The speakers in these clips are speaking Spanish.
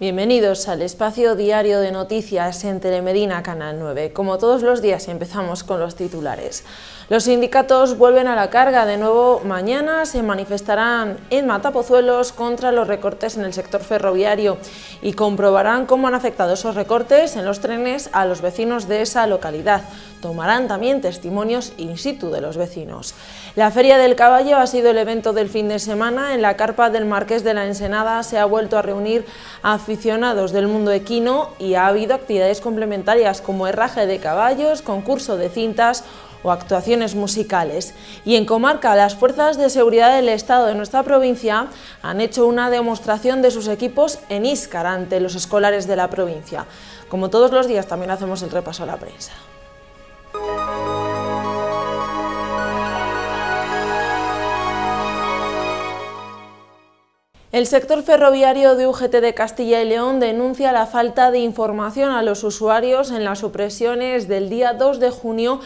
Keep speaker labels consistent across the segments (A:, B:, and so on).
A: Bienvenidos al espacio diario de noticias en Telemedina Canal 9. Como todos los días empezamos con los titulares. Los sindicatos vuelven a la carga de nuevo mañana, se manifestarán en Matapozuelos contra los recortes en el sector ferroviario y comprobarán cómo han afectado esos recortes en los trenes a los vecinos de esa localidad. Tomarán también testimonios in situ de los vecinos. La Feria del Caballo ha sido el evento del fin de semana. En la carpa del Marqués de la Ensenada se ha vuelto a reunir a del mundo equino y ha habido actividades complementarias como herraje de caballos, concurso de cintas o actuaciones musicales. Y en Comarca, las fuerzas de seguridad del Estado de nuestra provincia han hecho una demostración de sus equipos en iscar ante los escolares de la provincia. Como todos los días también hacemos el repaso a la prensa. El sector ferroviario de UGT de Castilla y León denuncia la falta de información a los usuarios en las supresiones del día 2 de junio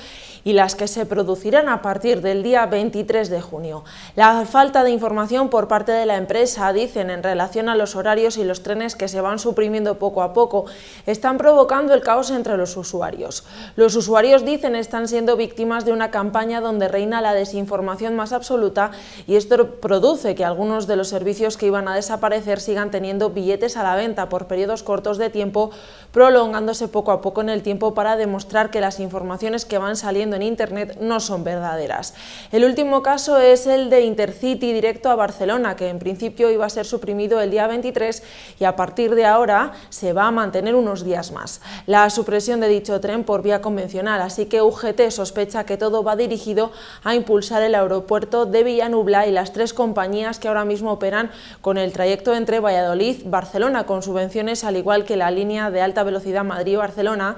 A: y las que se producirán a partir del día 23 de junio. La falta de información por parte de la empresa, dicen, en relación a los horarios y los trenes que se van suprimiendo poco a poco, están provocando el caos entre los usuarios. Los usuarios, dicen, están siendo víctimas de una campaña donde reina la desinformación más absoluta y esto produce que algunos de los servicios que iban a desaparecer sigan teniendo billetes a la venta por periodos cortos de tiempo, prolongándose poco a poco en el tiempo para demostrar que las informaciones que van saliendo en Internet no son verdaderas. El último caso es el de Intercity directo a Barcelona, que en principio iba a ser suprimido el día 23 y a partir de ahora se va a mantener unos días más. La supresión de dicho tren por vía convencional, así que UGT sospecha que todo va dirigido a impulsar el aeropuerto de Villanubla y las tres compañías que ahora mismo operan con el trayecto entre Valladolid-Barcelona con subvenciones al igual que la línea de alta velocidad Madrid-Barcelona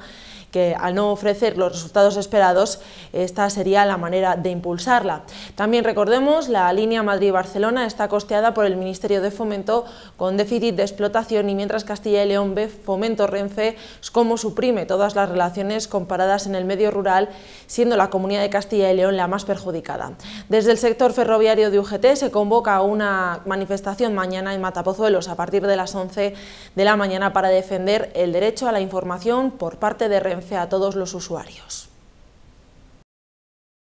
A: que al no ofrecer los resultados esperados, esta sería la manera de impulsarla. También recordemos, la línea Madrid-Barcelona está costeada por el Ministerio de Fomento con déficit de explotación y mientras Castilla y León ve Fomento Renfe como suprime todas las relaciones comparadas en el medio rural, siendo la Comunidad de Castilla y León la más perjudicada. Desde el sector ferroviario de UGT se convoca una manifestación mañana en Matapozuelos a partir de las 11 de la mañana para defender el derecho a la información por parte de Renfe a todos los usuarios.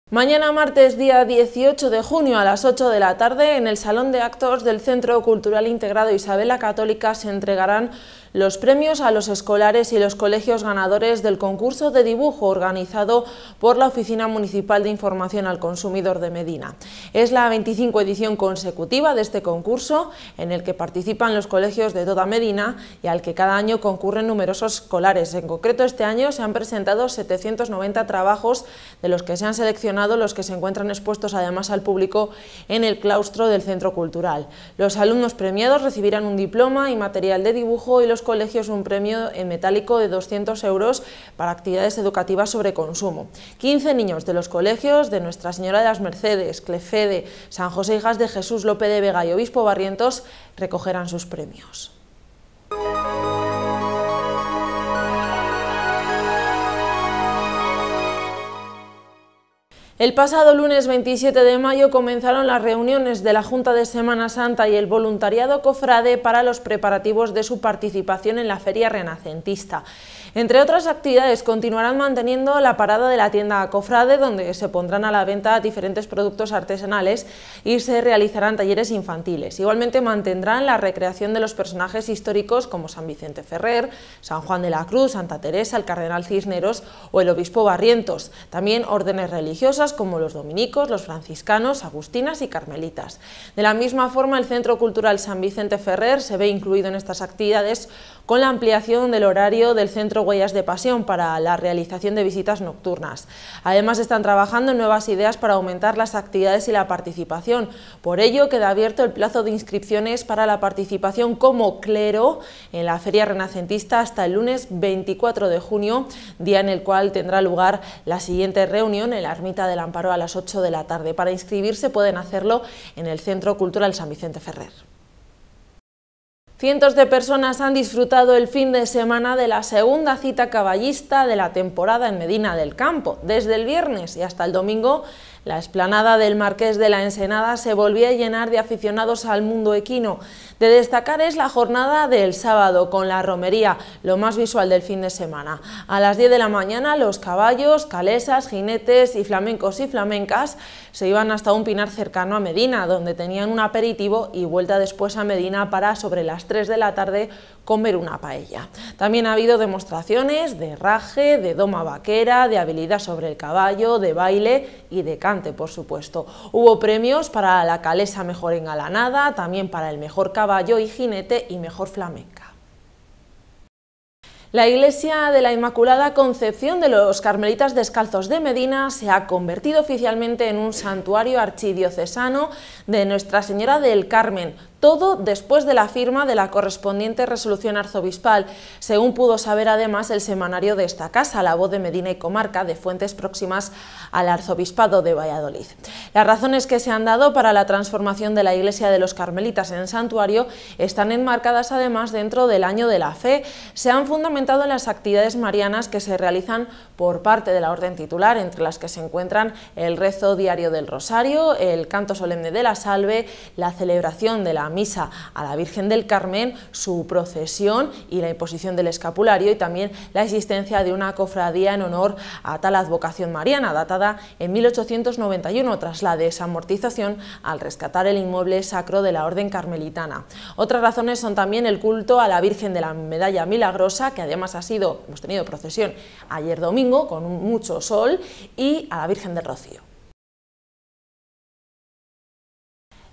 A: Mañana martes, día 18 de junio a las 8 de la tarde, en el Salón de Actos del Centro Cultural Integrado Isabel la Católica se entregarán los premios a los escolares y los colegios ganadores del concurso de dibujo organizado por la Oficina Municipal de Información al Consumidor de Medina. Es la 25 edición consecutiva de este concurso en el que participan los colegios de toda Medina y al que cada año concurren numerosos escolares. En concreto este año se han presentado 790 trabajos de los que se han seleccionado los que se encuentran expuestos además al público en el claustro del Centro Cultural. Los alumnos premiados recibirán un diploma y material de dibujo y los colegios un premio en metálico de 200 euros para actividades educativas sobre consumo. 15 niños de los colegios de Nuestra Señora de las Mercedes, Clefede, San José Hijas de Jesús López de Vega y Obispo Barrientos recogerán sus premios. El pasado lunes 27 de mayo comenzaron las reuniones de la Junta de Semana Santa y el voluntariado cofrade para los preparativos de su participación en la Feria Renacentista. Entre otras actividades, continuarán manteniendo la parada de la tienda cofrade, donde se pondrán a la venta diferentes productos artesanales y se realizarán talleres infantiles. Igualmente mantendrán la recreación de los personajes históricos como San Vicente Ferrer, San Juan de la Cruz, Santa Teresa, el Cardenal Cisneros o el Obispo Barrientos. También órdenes religiosas como los dominicos, los franciscanos, agustinas y carmelitas. De la misma forma, el Centro Cultural San Vicente Ferrer se ve incluido en estas actividades con la ampliación del horario del Centro Huellas de Pasión para la realización de visitas nocturnas. Además, están trabajando en nuevas ideas para aumentar las actividades y la participación. Por ello, queda abierto el plazo de inscripciones para la participación como clero en la Feria Renacentista hasta el lunes 24 de junio, día en el cual tendrá lugar la siguiente reunión en la Ermita de la Amparo a las 8 de la tarde. Para inscribirse pueden hacerlo en el Centro Cultural San Vicente Ferrer. Cientos de personas han disfrutado el fin de semana de la segunda cita caballista de la temporada en Medina del Campo. Desde el viernes y hasta el domingo la explanada del Marqués de la Ensenada se volvía a llenar de aficionados al mundo equino. De destacar es la jornada del sábado con la romería, lo más visual del fin de semana. A las 10 de la mañana los caballos, calesas, jinetes y flamencos y flamencas se iban hasta un pinar cercano a Medina, donde tenían un aperitivo y vuelta después a Medina para sobre las 3 de la tarde comer una paella. También ha habido demostraciones de raje, de doma vaquera, de habilidad sobre el caballo, de baile y de canto por supuesto. Hubo premios para la calesa mejor engalanada, también para el mejor caballo y jinete y mejor flamenca. La iglesia de la Inmaculada Concepción de los Carmelitas Descalzos de Medina se ha convertido oficialmente en un santuario archidiocesano de Nuestra Señora del Carmen, todo después de la firma de la correspondiente resolución arzobispal, según pudo saber además el semanario de esta casa, La Voz de Medina y Comarca, de fuentes próximas al arzobispado de Valladolid. Las razones que se han dado para la transformación de la iglesia de los carmelitas en santuario están enmarcadas además dentro del año de la fe, se han fundamentado en las actividades marianas que se realizan por parte de la orden titular, entre las que se encuentran el rezo diario del rosario, el canto solemne de la salve, la celebración de la misa a la Virgen del Carmen, su procesión y la imposición del escapulario y también la existencia de una cofradía en honor a tal advocación mariana, datada en 1891 tras la desamortización al rescatar el inmueble sacro de la Orden Carmelitana. Otras razones son también el culto a la Virgen de la Medalla Milagrosa, que además ha sido, hemos tenido procesión ayer domingo con mucho sol, y a la Virgen del Rocío.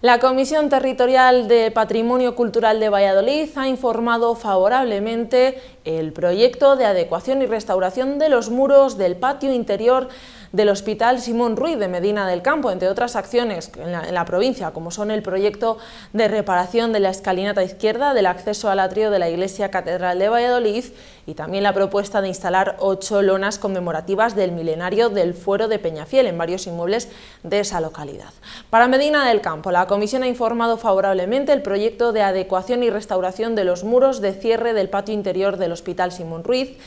A: La Comisión Territorial de Patrimonio Cultural de Valladolid ha informado favorablemente el proyecto de adecuación y restauración de los muros del patio interior del Hospital Simón Ruiz de Medina del Campo, entre otras acciones en la, provincia, como son el proyecto de reparación de la escalinata izquierda del acceso al atrio de la Iglesia Catedral de Valladolid y también la propuesta de instalar ocho lonas conmemorativas del milenario del Fuero de Peñafiel en varios inmuebles de esa localidad. Para Medina del Campo, la comisión ha informado favorablemente el proyecto de adecuación y restauración de los muros de cierre del patio interior del Hospital Simón Ruiz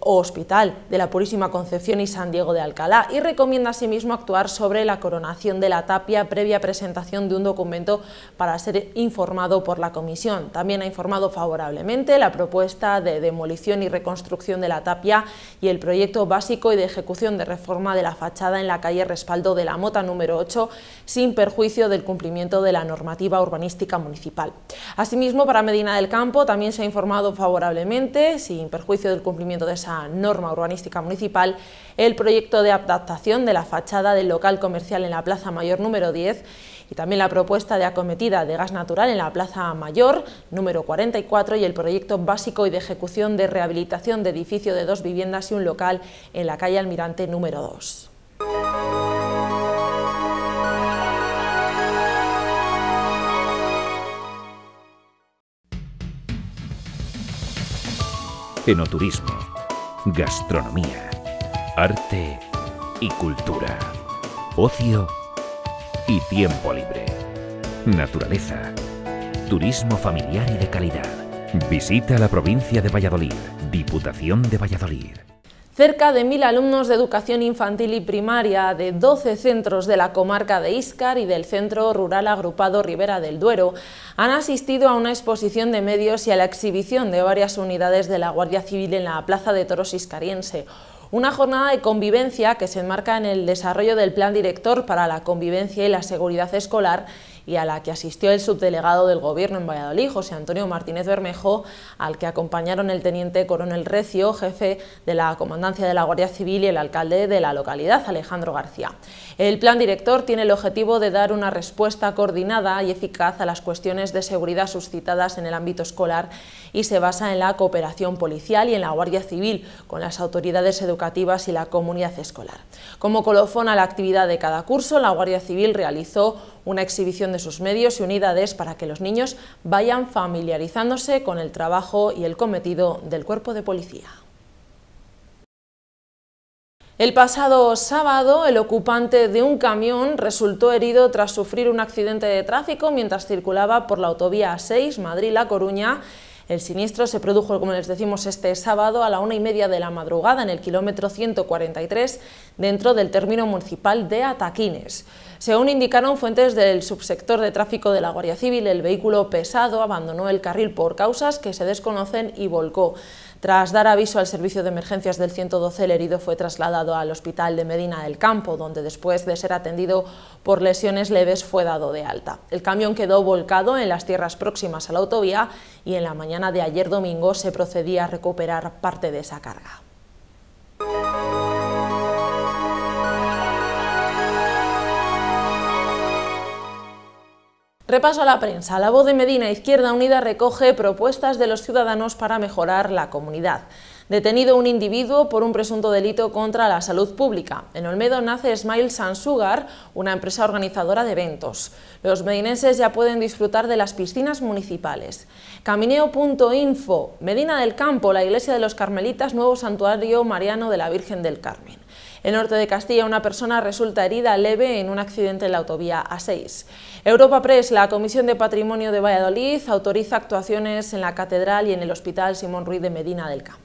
A: o Hospital de la Purísima Concepción y San Diego de Alcalá y recomienda asimismo actuar sobre la coronación de la tapia previa presentación de un documento para ser informado por la Comisión. También ha informado favorablemente la propuesta de demolición y reconstrucción de la tapia y el proyecto básico y de ejecución de reforma de la fachada en la calle Respaldo de la Mota número 8 sin perjuicio del cumplimiento de la normativa urbanística municipal. Asimismo, para Medina del Campo también se ha informado favorablemente, sin perjuicio del cumplimiento de esa norma urbanística municipal, el proyecto de adaptación de la fachada del local comercial en la Plaza Mayor número 10 y también la propuesta de acometida de gas natural en la Plaza Mayor número 44 y el proyecto básico y de ejecución de rehabilitación de edificio de dos viviendas y un local en la calle Almirante número 2. Enoturismo gastronomía, arte y cultura, ocio y tiempo libre, naturaleza, turismo familiar y de calidad. Visita la provincia de Valladolid, Diputación de Valladolid. Cerca de mil alumnos de educación infantil y primaria de 12 centros de la comarca de Íscar y del Centro Rural Agrupado Ribera del Duero han asistido a una exposición de medios y a la exhibición de varias unidades de la Guardia Civil en la Plaza de Toros Iscariense. Una jornada de convivencia que se enmarca en el desarrollo del Plan Director para la Convivencia y la Seguridad Escolar y a la que asistió el subdelegado del Gobierno en Valladolid, José Antonio Martínez Bermejo, al que acompañaron el teniente coronel Recio, jefe de la Comandancia de la Guardia Civil y el alcalde de la localidad, Alejandro García. El plan director tiene el objetivo de dar una respuesta coordinada y eficaz a las cuestiones de seguridad suscitadas en el ámbito escolar y se basa en la cooperación policial y en la Guardia Civil con las autoridades educativas y la comunidad escolar. Como colofón a la actividad de cada curso, la Guardia Civil realizó una exhibición de sus medios y unidades para que los niños vayan familiarizándose con el trabajo y el cometido del cuerpo de policía. El pasado sábado, el ocupante de un camión resultó herido tras sufrir un accidente de tráfico mientras circulaba por la autovía 6 Madrid-La Coruña el siniestro se produjo, como les decimos, este sábado a la una y media de la madrugada en el kilómetro 143 dentro del término municipal de Ataquines. Según indicaron fuentes del subsector de tráfico de la Guardia Civil, el vehículo pesado abandonó el carril por causas que se desconocen y volcó. Tras dar aviso al servicio de emergencias del 112, el herido fue trasladado al hospital de Medina del Campo, donde después de ser atendido por lesiones leves fue dado de alta. El camión quedó volcado en las tierras próximas a la autovía y en la mañana de ayer domingo se procedía a recuperar parte de esa carga. Repaso a la prensa. La voz de Medina Izquierda Unida recoge propuestas de los ciudadanos para mejorar la comunidad. Detenido un individuo por un presunto delito contra la salud pública. En Olmedo nace Smile Sansugar, una empresa organizadora de eventos. Los medinenses ya pueden disfrutar de las piscinas municipales. Camineo.info, Medina del Campo, la iglesia de los Carmelitas, nuevo santuario mariano de la Virgen del Carmen. El norte de Castilla, una persona resulta herida leve en un accidente en la autovía A6. Europa Press, la Comisión de Patrimonio de Valladolid, autoriza actuaciones en la Catedral y en el Hospital Simón Ruiz de Medina del Campo.